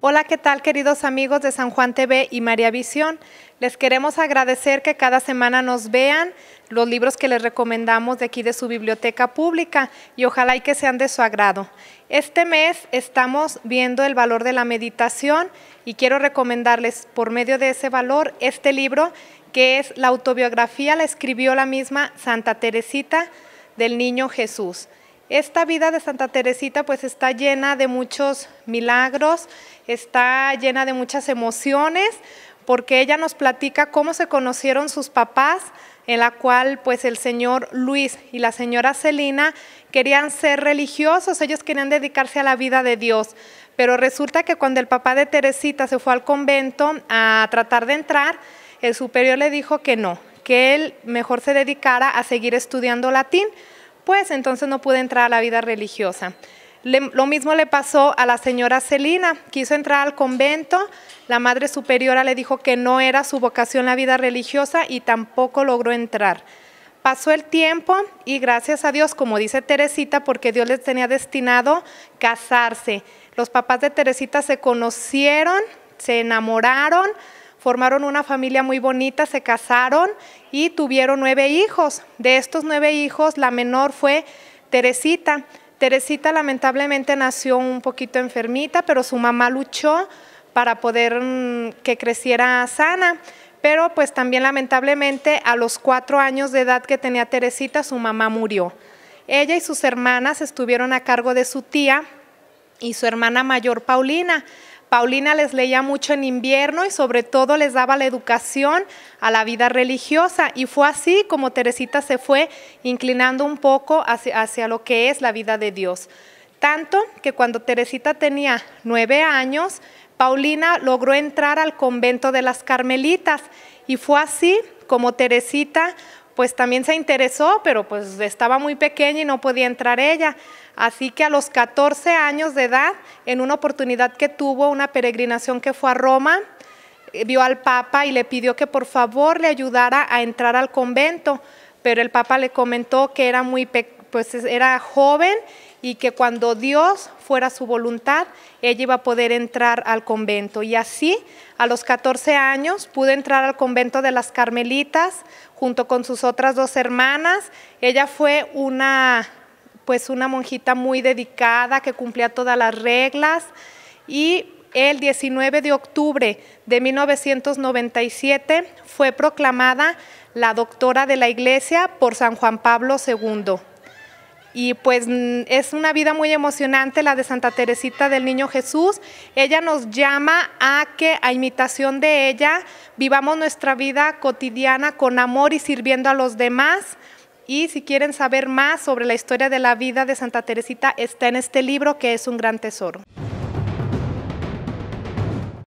Hola, ¿qué tal queridos amigos de San Juan TV y María Visión? Les queremos agradecer que cada semana nos vean los libros que les recomendamos de aquí de su biblioteca pública y ojalá y que sean de su agrado. Este mes estamos viendo el valor de la meditación y quiero recomendarles por medio de ese valor este libro que es la autobiografía, la escribió la misma Santa Teresita del Niño Jesús. Esta vida de Santa Teresita pues está llena de muchos milagros, está llena de muchas emociones, porque ella nos platica cómo se conocieron sus papás, en la cual pues el señor Luis y la señora Celina querían ser religiosos, ellos querían dedicarse a la vida de Dios, pero resulta que cuando el papá de Teresita se fue al convento a tratar de entrar, el superior le dijo que no, que él mejor se dedicara a seguir estudiando latín entonces no pude entrar a la vida religiosa. lo mismo le pasó a la señora Celina, quiso entrar al convento, la madre superiora le dijo que no era su vocación la vida religiosa y tampoco logró entrar. Pasó el tiempo y gracias a Dios, como dice Teresita, porque Dios les tenía destinado casarse. Los papás de Teresita se conocieron, se enamoraron, formaron una familia muy bonita, se casaron y tuvieron nueve hijos. De estos nueve hijos, la menor fue Teresita. Teresita lamentablemente nació un poquito enfermita, pero su mamá luchó para poder mm, que creciera sana. Pero pues también lamentablemente a los cuatro años de edad que tenía Teresita, su mamá murió. Ella y sus hermanas estuvieron a cargo de su tía y su hermana mayor Paulina. Paulina les leía mucho en invierno y sobre todo les daba la educación a la vida religiosa y fue así como Teresita se fue inclinando un poco hacia, lo que es la vida de Dios. Tanto que cuando Teresita tenía nueve años, Paulina logró entrar al convento de las Carmelitas y fue así como Teresita pues también se interesó, pero pues estaba muy pequeña y no podía entrar ella. Así que a los 14 años de edad, en una oportunidad que tuvo, una peregrinación que fue a Roma, eh, vio al Papa y le pidió que por favor le ayudara a entrar al convento, pero el Papa le comentó que era muy pues era joven y que cuando Dios fuera su voluntad, ella iba a poder entrar al convento. Y así, a los 14 años, pude entrar al convento de las Carmelitas junto con sus otras dos hermanas. Ella fue una pues una monjita muy dedicada que cumplía todas las reglas y el 19 de octubre de 1997 fue proclamada la doctora de la Iglesia por San Juan Pablo II. Y pues mm, es una vida muy emocionante la de Santa Teresita del Niño Jesús. Ella nos llama a que a imitación de ella vivamos nuestra vida cotidiana con amor y sirviendo a los demás. Y si quieren saber más sobre la historia de la vida de Santa Teresita, está en este libro que es un gran tesoro.